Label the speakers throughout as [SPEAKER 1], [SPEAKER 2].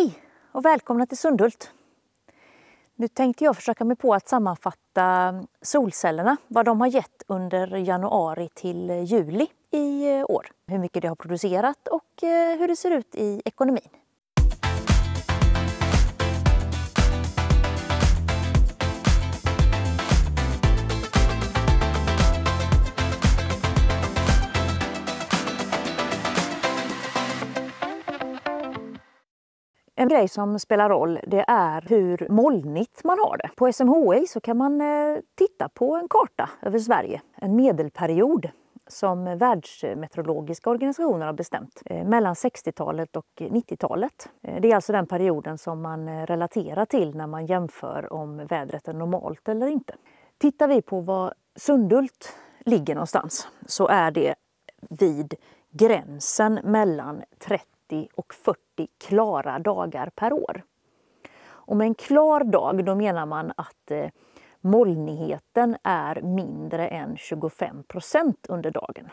[SPEAKER 1] Hej och välkomna till Sundhult. Nu tänkte jag försöka mig på att sammanfatta solcellerna, vad de har gett under januari till juli i år. Hur mycket de har producerat och eh, hur det ser ut i ekonomin. En grej som spelar roll det är hur molnigt man har det. På SMHI så kan man eh, titta på en karta över Sverige, en medelperiod som världsmeteorologiska organisationer har bestämt eh, mellan 60-talet och 90-talet. Eh, det är alltså den perioden som man relaterar till när man jämför om vädret är normalt eller inte. Tittar vi på var Sundhult ligger någonstans så är det vid gränsen mellan 30 30 och 40 klara dagar per år. Och med en klar dag då menar man att eh, molnigheten är mindre än 25 procent under dagen.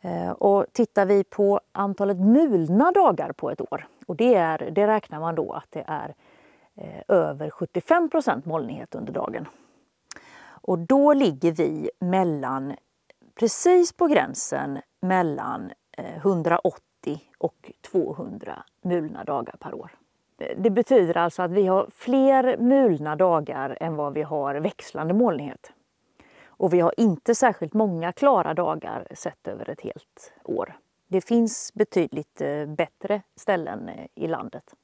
[SPEAKER 1] Eh, och tittar vi på antalet mulna dagar på ett år, och det, är, det räknar man då att det är eh, över 75 procent molnighet under dagen. Och då ligger vi mellan, precis på gränsen mellan 180 eh, 90 och 200 mulna dagar per år. Det betyder alltså att vi har fler mulna dagar än vad vi har växlande molnighet. Och vi har inte särskilt många klara dagar sett över ett helt år. Det finns betydligt eh, bättre ställen eh, i landet.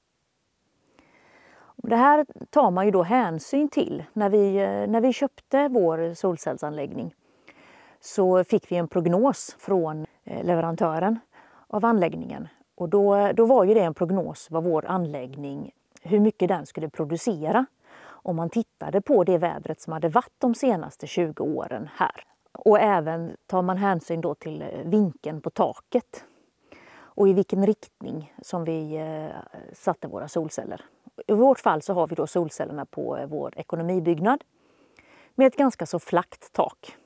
[SPEAKER 1] Det här tar man ju då hänsyn till. När vi, eh, när vi köpte vår solcellsanläggning så fick vi en prognos från leverantören av anläggningen. Och då, då var ju det en prognos vad vår anläggning, hur mycket den skulle producera om man tittade på det vädret som hade varit de senaste 20 åren här. Och även tar man hänsyn då till eh, vinkeln på taket och i vilken riktning som vi eh, satte våra solceller. I vårt fall så har vi då solcellerna på eh, vår ekonomibyggnad med ett ganska så flackt tak.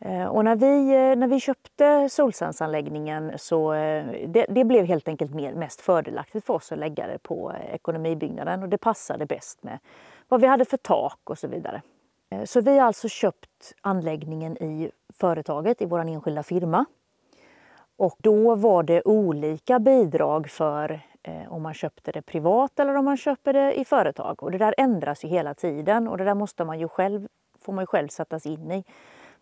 [SPEAKER 1] Eh, och när vi, eh, när vi köpte solcellsanläggningen så eh, det, det, blev helt enkelt mer, mest fördelaktigt för oss att lägga det på ekonomibyggnaden och det passade bäst med vad vi hade för tak och så vidare. Så vi har alltså köpt anläggningen i företaget, i vår enskilda firma. Och då var det olika bidrag för om man köpte det privat eller om man köpte det i företag. Och det där ändras ju hela tiden och det där måste man ju själv, får man ju själv sätta sig in i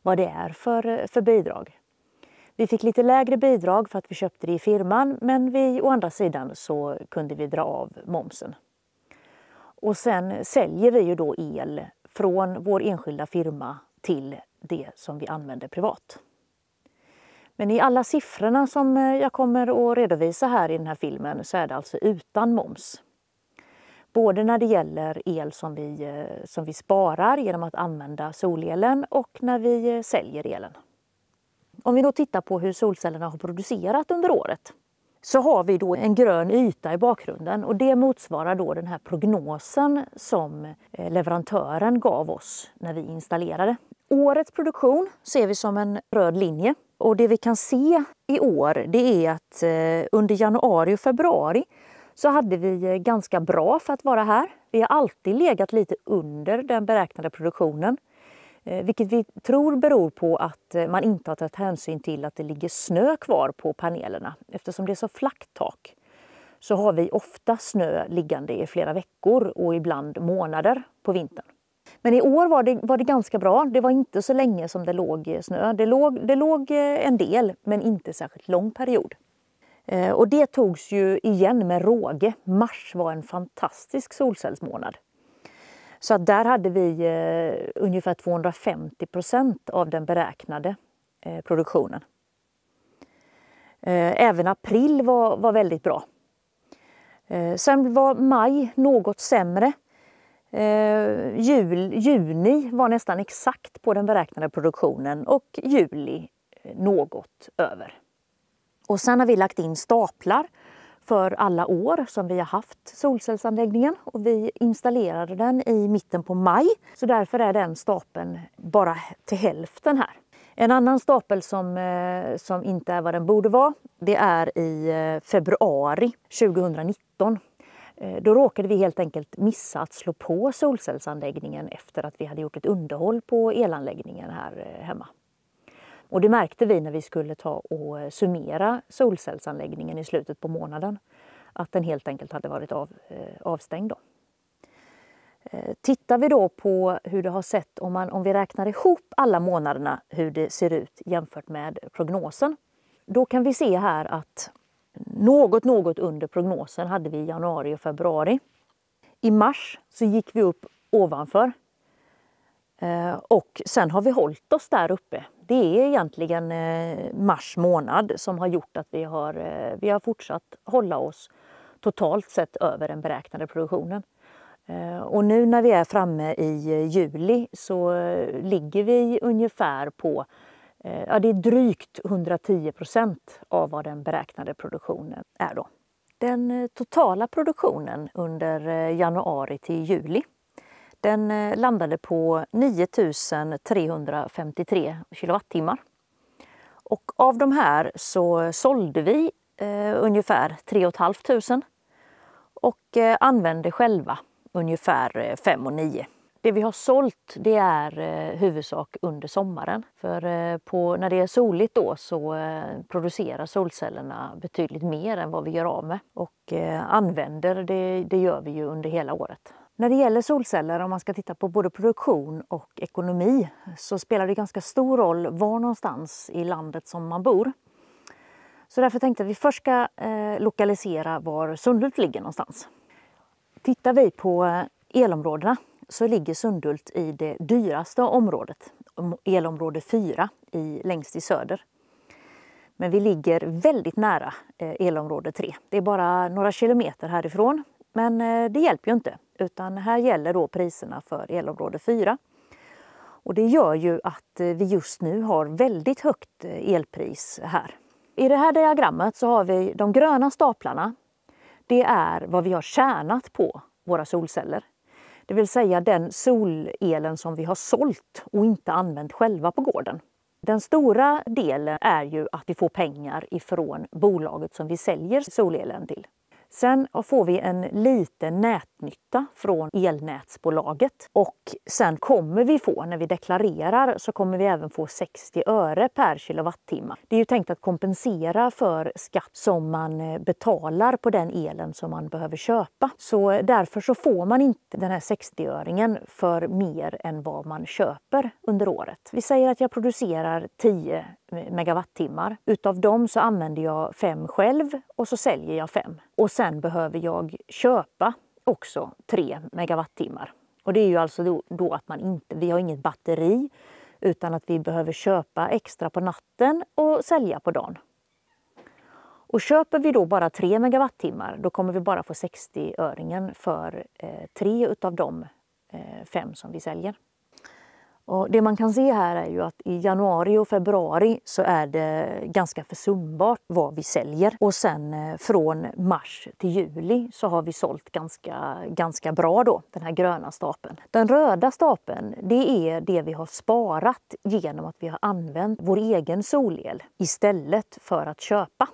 [SPEAKER 1] vad det är för, för bidrag. Vi fick lite lägre bidrag för att vi köpte det i firman men vi, å andra sidan så kunde vi dra av momsen. Och sen säljer vi ju då el från vår enskilda firma till det som vi använder privat. Men i alla siffrorna som jag kommer att redovisa här i den här filmen så är det alltså utan moms. Både när det gäller el som vi, eh, som vi sparar genom att använda solelen och när vi eh, säljer elen. Om vi då tittar på hur solcellerna har producerat under året så har vi då en grön yta i bakgrunden och det motsvarar då den här prognosen som eh, leverantören gav oss när vi installerade. Årets produktion ser vi som en röd linje och det vi kan se i år det är att under januari och februari så hade vi eh, ganska bra för att vara här. Vi har alltid legat lite under den beräknade produktionen. Eh, vilket vi tror beror på att eh, man inte har tagit hänsyn till att det ligger snö kvar på panelerna. Eftersom det är så flackt tak så har vi ofta snö liggande i flera veckor och ibland månader på vintern. Men i år var det, var det ganska bra. Det var inte så länge som det låg snö. Det låg, det låg en del, men inte särskilt lång period. Eh, och det togs ju igen med råge. Mars var en fantastisk solcellsmånad. Så att där hade vi eh, ungefär 250 procent av den beräknade eh, produktionen. Även april var, var väldigt bra. Sen var maj något sämre. Jul, juni var nästan exakt på den beräknade produktionen och juli något över. Och sen har vi lagt in staplar för alla år som vi har haft solcellsanläggningen och vi installerade den i mitten på maj. Så därför är den stapeln bara till hälften här. En annan stapel som, eh, som inte är vad den borde vara, det är i eh, februari 2019. Eh, då råkade vi helt enkelt missa att slå på solcellsanläggningen efter att vi hade gjort ett underhåll på elanläggningen här hemma. Och det märkte vi när vi skulle ta och eh, summera solcellsanläggningen i slutet på månaden. Att den helt enkelt hade varit av, eh, avstängd. Då. Eh, tittar vi då på hur det har sett om, man, om vi räknar ihop alla månaderna hur det ser ut jämfört med prognosen. Då kan vi se här att något, något under prognosen hade vi i januari och februari. I mars så gick vi upp ovanför och sen har vi hållit oss där uppe det är egentligen eh, mars månad som har gjort att vi har, eh, vi har fortsatt hålla oss totalt sett över den beräknade produktionen. Eh, och nu när vi är framme i juli så ligger vi ungefär på ja, det är drygt 110 procent av vad den beräknade produktionen är. Då. Den totala produktionen under januari till juli den eh, landade på 9 353 kilowattimmar. Och av de här så sålde vi eh, ungefär 3 500 och eh, använde själva ungefär 5 eh, 9. Det vi har sålt det är eh, huvudsak under sommaren. För eh, på, när det är soligt då så eh, producerar solcellerna betydligt mer än vad vi gör av med. Och eh, använder det, det gör vi ju under hela året. När det gäller solceller, om man ska titta på både produktion och ekonomi, så spelar det ganska stor roll var någonstans i landet som man bor. Så därför tänkte jag att vi först ska eh, lokalisera var Sundhult ligger någonstans. Tittar vi på eh, elområdena så ligger Sundhult i det dyraste området, elområde 4 i, längst i söder. Men vi ligger väldigt nära eh, elområde 3. Det är bara några kilometer härifrån men eh, det hjälper ju inte utan här gäller då priserna för elområde 4. Och det gör ju att eh, vi just nu har väldigt högt eh, elpris här. I det här diagrammet så har vi de gröna staplarna. Det är vad vi har tjänat på våra solceller. Det vill säga den solelen som vi har sålt och inte använt själva på gården. Den stora delen är ju att vi får pengar ifrån bolaget som vi säljer solelen till. Sen får vi en liten nätnytta från elnätsbolaget och sen kommer vi få, när vi deklarerar, så kommer vi även få 60 öre per kilowattimme. Det är ju tänkt att kompensera för skatt som man eh, betalar på den elen som man behöver köpa. Så därför så får man inte den här 60-öringen för mer än vad man köper under året. Vi säger att jag producerar 10 eh, megawattimmar. Utav dem så använder jag 5 själv och så säljer jag 5. Och sen behöver jag köpa också 3 megawattimmar. Och det är ju alltså då, då att man inte, vi har inget batteri utan att vi behöver köpa extra på natten och sälja på dagen. Och köper vi då bara 3 megawattimmar då kommer vi bara få 60 öringen för eh, tre utav de eh, fem som vi säljer. Och det man kan se här är ju att i januari och februari så är det ganska försumbart vad vi säljer. Och sen eh, från mars till juli så har vi sålt ganska, ganska bra då, den här gröna stapeln. Den röda stapeln det är det vi har sparat genom att vi har använt vår egen solel istället för att köpa.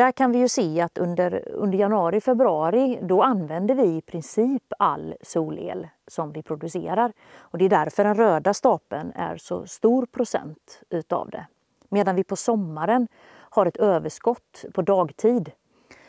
[SPEAKER 1] Där kan vi ju se att under, under januari, februari då använder vi i princip all solel som vi producerar. Och det är därför den röda stapeln är så stor procent utav det. Medan vi på sommaren har ett överskott på dagtid.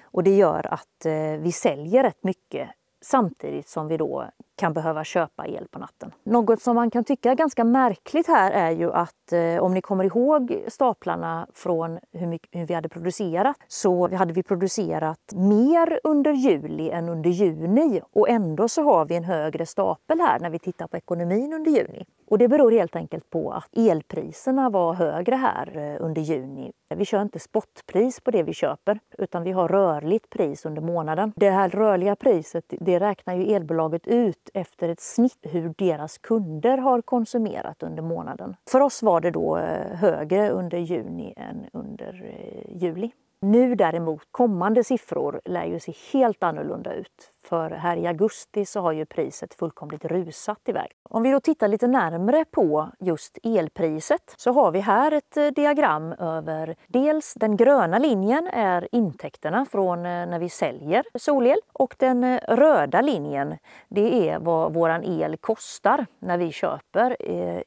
[SPEAKER 1] Och det gör att eh, vi säljer rätt mycket samtidigt som vi då kan behöva köpa el på natten. Något som man kan tycka är ganska märkligt här är ju att eh, om ni kommer ihåg staplarna från hur, mycket, hur vi hade producerat så hade vi producerat mer under juli än under juni och ändå så har vi en högre stapel här när vi tittar på ekonomin under juni. Och det beror helt enkelt på att elpriserna var högre här eh, under juni. Vi kör inte spotpris på det vi köper utan vi har rörligt pris under månaden. Det här rörliga priset det räknar ju elbolaget ut efter ett snitt hur deras kunder har konsumerat under månaden. För oss var det då eh, högre under juni än under eh, juli. Nu däremot, kommande siffror lär ju se helt annorlunda ut. För här i augusti så har ju priset fullkomligt rusat iväg. Om vi då tittar lite närmre på just elpriset så har vi här ett eh, diagram över dels den gröna linjen är intäkterna från eh, när vi säljer solel och den eh, röda linjen det är vad våran el kostar när vi köper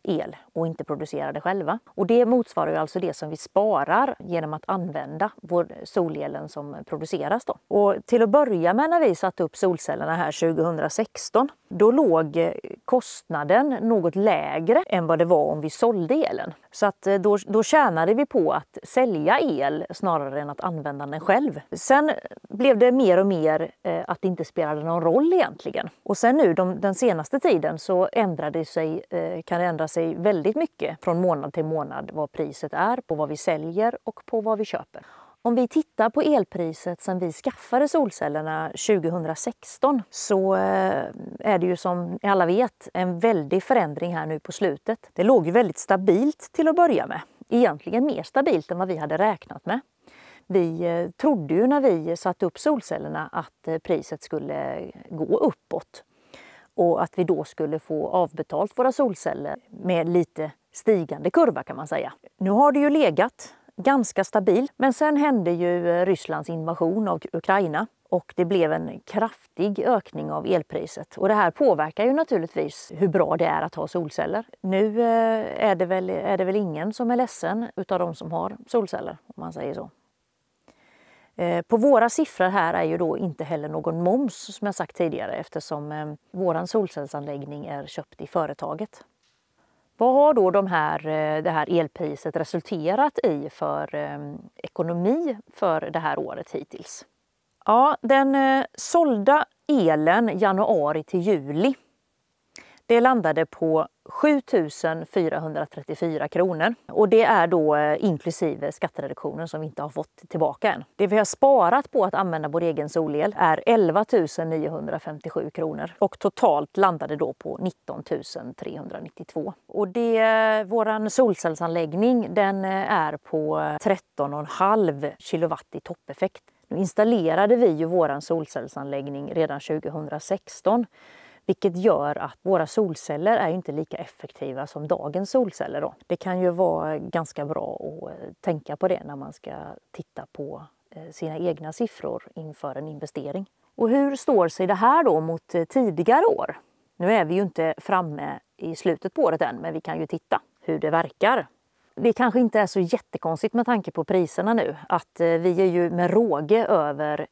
[SPEAKER 1] el och inte producerar det själva. Och det motsvarar ju alltså det som vi sparar genom att använda vår solelen som produceras. Då. Och till att börja med när vi satte upp solelen solcellerna här 2016, då låg eh, kostnaden något lägre än vad det var om vi sålde elen. Så att eh, då, då tjänade vi på att sälja el snarare än att använda den själv. Sen blev det mer och mer eh, att det inte spelade någon roll egentligen. Och sen nu de, den senaste tiden så ändrade sig, kan det ändra sig väldigt mycket från månad till månad vad priset är på vad vi säljer och på vad vi köper. Om vi tittar på elpriset sen vi skaffade solcellerna 2016 så eh, är det ju som ni alla vet en väldig förändring här nu på slutet. Det låg ju väldigt stabilt till att börja med. Egentligen mer stabilt än vad vi hade räknat med. Vi eh, trodde ju när vi satte upp solcellerna att eh, priset skulle gå uppåt och att vi då skulle få avbetalt våra solceller med lite stigande kurva kan man säga. Nu har det ju legat ganska stabil. Men sen hände ju eh, Rysslands invasion av Ukraina och det blev en kraftig ökning av elpriset. Och det här påverkar ju naturligtvis hur bra det är att ha solceller. Nu eh, är det väl, är det väl ingen som är ledsen utav de som har solceller, om man säger så. Eh, på våra siffror här är ju då inte heller någon moms som jag sagt tidigare eftersom våran solcellsanläggning är köpt i företaget. Vad har då de här, eh, det här elpriset resulterat i för eh, ekonomi för det här året hittills? Ja, den eh, sålda elen januari till juli det landade på 7 434 kronor. Och det är då eh, inklusive skattereduktionen som vi inte har fått tillbaka än. Det vi har sparat på att använda vår egen solel är 11 957 kronor. Och totalt landade då på 19 392. Och det, eh, våran solcellsanläggning den eh, är på 13,5 kilowatt i toppeffekt. Nu installerade vi ju våran solcellsanläggning redan 2016 vilket gör att våra solceller är inte lika effektiva som dagens solceller. Då. Det kan ju vara ganska bra att eh, tänka på det när man ska titta på eh, sina egna siffror inför en investering. Och hur står sig det här då mot eh, tidigare år? Nu är vi ju inte framme i slutet på året än, men vi kan ju titta hur det verkar. Det kanske inte är så jättekonstigt med tanke på priserna nu att vi är ju med råge över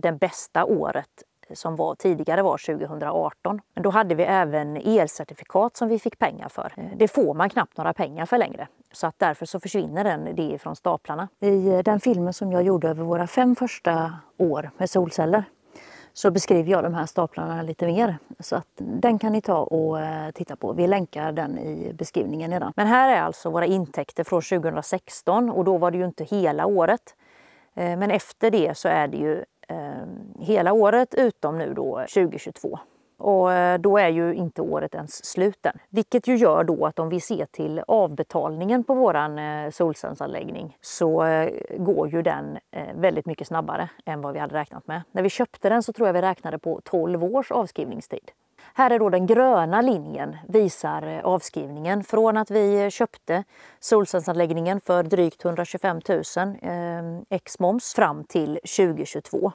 [SPEAKER 1] det bästa året som var, tidigare var 2018. Men då hade vi även elcertifikat som vi fick pengar för. Eh, det får man knappt några pengar för längre. Så att därför så försvinner den, det från staplarna. I eh, den filmen som jag gjorde över våra fem första år med solceller så beskriver jag de här staplarna lite mer. Så att den kan ni ta och eh, titta på. Vi länkar den i beskrivningen nedan. Men här är alltså våra intäkter från 2016 och då var det ju inte hela året. Men efter det så är det ju Eh, hela året utom nu då 2022. Och eh, då är ju inte året ens slut än. Vilket ju gör då att om vi ser till avbetalningen på våran eh, solcellsanläggning så går ju den väldigt mycket snabbare än vad vi hade räknat med. När vi köpte den så tror jag vi räknade på 12 års avskrivningstid. Här är då den gröna linjen, visar eh, avskrivningen. Från att vi eh, köpte solcellsanläggningen för drygt 125 000 eh, ex moms fram till 2022.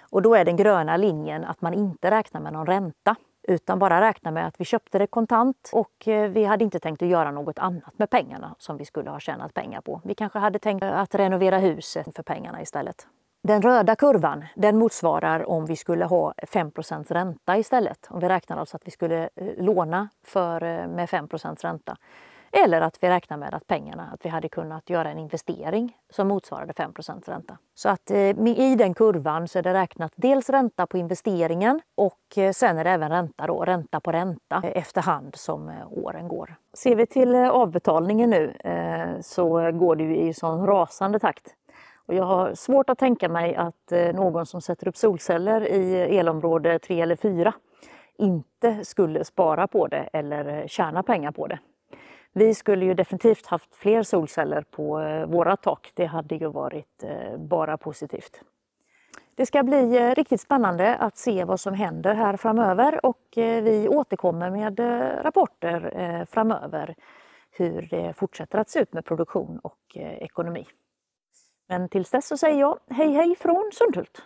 [SPEAKER 1] Och då är den gröna linjen att man inte räknar med någon ränta utan bara räknar med att vi köpte det kontant och eh, vi hade inte tänkt att göra något annat med pengarna som vi skulle ha tjänat pengar på. Vi kanske hade tänkt att renovera huset för pengarna istället. Den röda kurvan den motsvarar om vi skulle ha 5 ränta istället. Om vi räknar alltså att vi skulle eh, låna för, eh, med 5 ränta. Eller att vi räknar med att pengarna, att vi hade kunnat göra en investering som motsvarade 5 ränta. Så att eh, i den kurvan så är det räknat dels ränta på investeringen och sen är det även ränta då, ränta på ränta eh, efterhand som åren går. Ser vi till avbetalningen nu så går det ju i sån rasande takt och jag har svårt att tänka mig att eh, någon som sätter upp solceller i elområde 3 eller 4 inte skulle spara på det eller eh, tjäna pengar på det. Vi skulle ju definitivt haft fler solceller på eh, våra tak. Det hade ju varit bara positivt. Det ska bli riktigt spännande att se vad som händer här framöver och vi återkommer med rapporter framöver hur det fortsätter att se ut med produktion och ekonomi. Men tills dess så säger jag hej hej från Sundhult.